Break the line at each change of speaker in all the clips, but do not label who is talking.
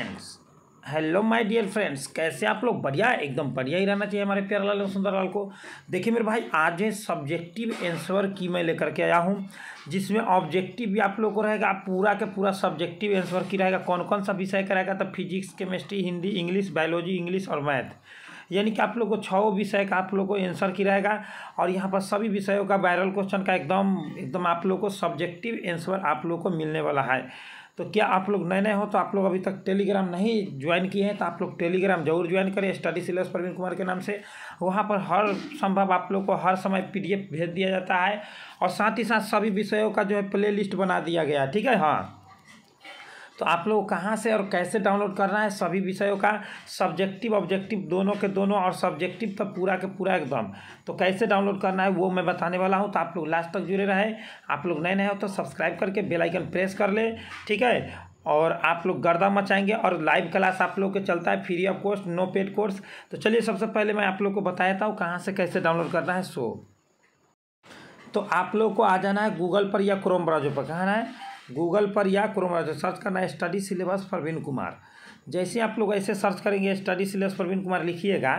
friends hello my dear friends कैसे आप लोग बढ़िया एकदम बढ़िया ही रहना चाहिए हमारे प्यार लाल सुंदर लाल को देखिए मेरे भाई आज है सब्जेक्टिव आंसर की मैं लेकर के आया हूँ जिसमें ऑब्जेक्टिव भी आप लोग को रहेगा आप पूरा के पूरा सब्जेक्टिव आंसर की रहेगा कौन कौन सा विषय का रहेगा तो physics chemistry Hindi English biology English और मैथ यानी कि आप लोग को छो विषय का आप लोग को आंसर की रहेगा और यहाँ पर सभी विषयों का वायरल क्वेश्चन का एकदम एकदम आप लोग को सब्जेक्टिव आंसर आप लोग को मिलने वाला है तो क्या आप लोग नए नए हो तो आप लोग अभी तक टेलीग्राम नहीं ज्वाइन किए हैं तो आप लोग टेलीग्राम जरूर ज्वाइन करें स्टडी सिलेबस प्रवीण कुमार के नाम से वहाँ पर हर संभव आप लोग को हर समय पीडीएफ भेज दिया जाता है और साथ ही साथ सभी विषयों का जो है प्ले लिस्ट बना दिया गया ठीक है हाँ तो आप लोग कहाँ से और कैसे डाउनलोड करना है सभी विषयों का सब्जेक्टिव ऑब्जेक्टिव दोनों के दोनों और सब्जेक्टिव तो पूरा के पूरा एकदम तो कैसे डाउनलोड करना है वो मैं बताने वाला हूँ तो आप लोग लास्ट तक जुड़े रहे आप लोग नए नए हो तो सब्सक्राइब करके बेलाइकन प्रेस कर ले ठीक है और आप लोग गर्दा मचाएंगे और लाइव क्लास आप लोग के चलता है free of cost no paid course तो चलिए सबसे पहले मैं आप लोग को बताया था कहाँ से कैसे डाउनलोड करना है सो तो आप लोग को आ जाना है गूगल पर या क्रोम ब्राउजर पर कहना है गूगल पर या क्रोम ब्राउजर सर्च करना है स्टडी सिलेबस प्रवीण कुमार जैसे आप लोग ऐसे सर्च करेंगे स्टडी सिलेबस प्रवीण कुमार लिखिएगा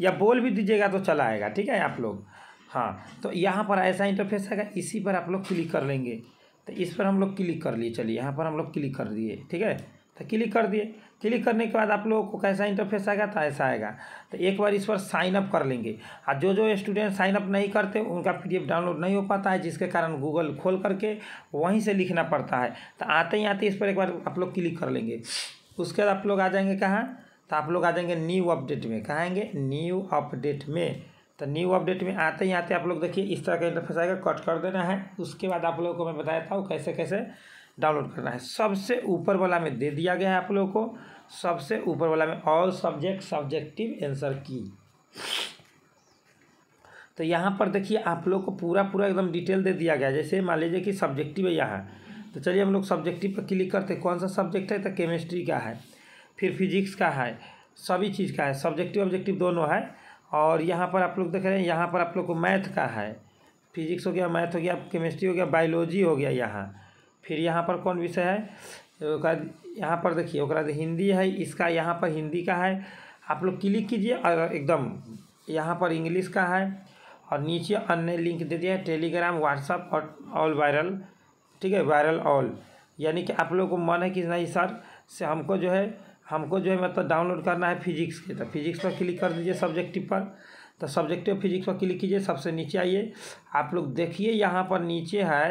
या बोल भी दीजिएगा तो चला आएगा ठीक है आप लोग हाँ तो यहाँ पर ऐसा इंटरफेस आएगा इसी पर आप लोग क्लिक कर लेंगे तो इस पर हम लोग क्लिक कर लिए चलिए यहाँ पर हम लोग क्लिक कर दिए ठीक है तो क्लिक कर दिए क्लिक करने के बाद आप लोगों को कैसा इंटरफेस आएगा तो ऐसा आएगा तो एक बार इस पर साइन अप कर लेंगे और जो जो स्टूडेंट साइन अप नहीं करते उनका पीडीएफ डाउनलोड नहीं हो पाता है जिसके कारण गूगल खोल करके वहीं से लिखना पड़ता है तो आते ही आते इस पर एक बार आप लोग क्लिक कर लेंगे उसके बाद आप लोग आ जाएंगे कहाँ तो आप लोग आ जाएंगे न्यू अपडेट में कहेंगे न्यू अपडेट में तो न्यू अपडेट में आते ही आते आप लोग देखिए इस तरह का इंटरफेस आएगा कट कर देना है उसके बाद आप लोगों को मैं बताया था कैसे कैसे डाउनलोड करना है सबसे ऊपर वाला में दे दिया गया है आप लोगों को सबसे ऊपर वाला में ऑल सब्जेक्ट सब्जेक्टिव आंसर की तो यहाँ पर देखिए आप लोग को पूरा पूरा एकदम डिटेल दे दिया गया जैसे मान लीजिए कि सब्जेक्टिव है यहाँ तो चलिए हम लोग सब्जेक्टिव पर क्लिक करते हैं कौन सा सब्जेक्ट है तो केमिस्ट्री का है फिर फिजिक्स का है सभी चीज़ का है सब्जेक्टिव ऑब्जेक्टिव दोनों है और यहाँ पर आप लोग देख रहे हैं यहाँ पर आप लोग को मैथ का है फिजिक्स हो गया मैथ हो गया केमिस्ट्री हो गया बायोलॉजी हो गया यहाँ फिर यहाँ पर कौन विषय है यहाँ पर देखिए ओकरा हिंदी है इसका यहाँ पर हिंदी का है आप लोग क्लिक कीजिए एकदम यहाँ पर इंग्लिश का है और नीचे अन्य लिंक दे दिया है टेलीग्राम व्हाट्सअप और ऑल वायरल ठीक है वायरल ऑल यानी कि आप लोगों को मन है कि नहीं सर से हमको जो है हमको जो है मतलब डाउनलोड करना है फिजिक्स के तो फिजिक्स पर क्लिक कर दीजिए सब्जेक्टिव पर तो सब्जेक्टिव फिजिक्स पर क्लिक कीजिए सबसे नीचे आइए आप लोग देखिए यहाँ पर नीचे है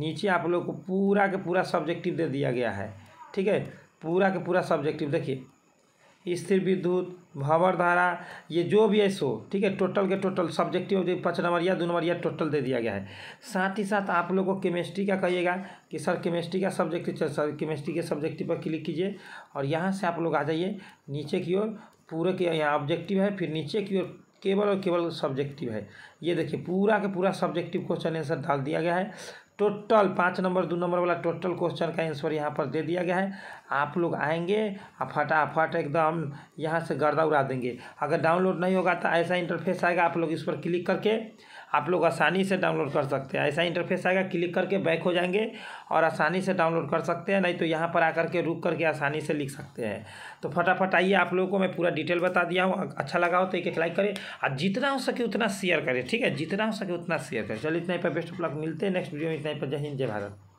नीचे आप लोग को पूरा के पूरा सब्जेक्टिव दे दिया गया है ठीक है पूरा के पूरा सब्जेक्टिव देखिए स्थिर विद्युत भवर धारा ये जो भी है सो ठीक है टोटल के टोटल सब्जेक्टिव पाँच नंबर या दो नंबर या टोटल दे दिया गया है साथ ही साथ आप लोग को केमिस्ट्री का कहिएगा कि सर केमिस्ट्री का सब्जेक्टिव सर केमिस्ट्री के सब्जेक्टिव पर क्लिक कीजिए और यहाँ से आप लोग आ जाइए नीचे की ओर पूरे के यहाँ ऑब्जेक्टिव है फिर नीचे की ओर केवल और केवल सब्जेक्टिव है ये देखिए पूरा के पूरा सब्जेक्टिव क्वेश्चन आंसर डाल दिया गया है टोटल पाँच नंबर दो नंबर वाला टोटल क्वेश्चन का आंसर यहाँ पर दे दिया गया है आप लोग आएंगे और फटाफट एकदम यहाँ से गर्दा उड़ा देंगे अगर डाउनलोड नहीं होगा तो ऐसा इंटरफेस आएगा आप लोग इस पर क्लिक करके आप लोग आसानी से डाउनलोड कर सकते हैं ऐसा इंटरफेस आएगा क्लिक करके बैक हो जाएंगे और आसानी से डाउनलोड कर सकते हैं नहीं तो यहाँ पर आकर के रुक करके आसानी से लिख सकते हैं तो फटाफट आइए आप लोगों को मैं पूरा डिटेल बता दिया हूँ अच्छा लगा हो तो एक एक लाइक करें और जितना हो सके उतना शेयर करें ठीक है जितना हो सके उतना शेयर करें चलिए इतना ही पर बेस्ट ऑफ लक मिलते हैं नेक्स्ट वीडियो में इतना ही पर जय हिंद जय भारत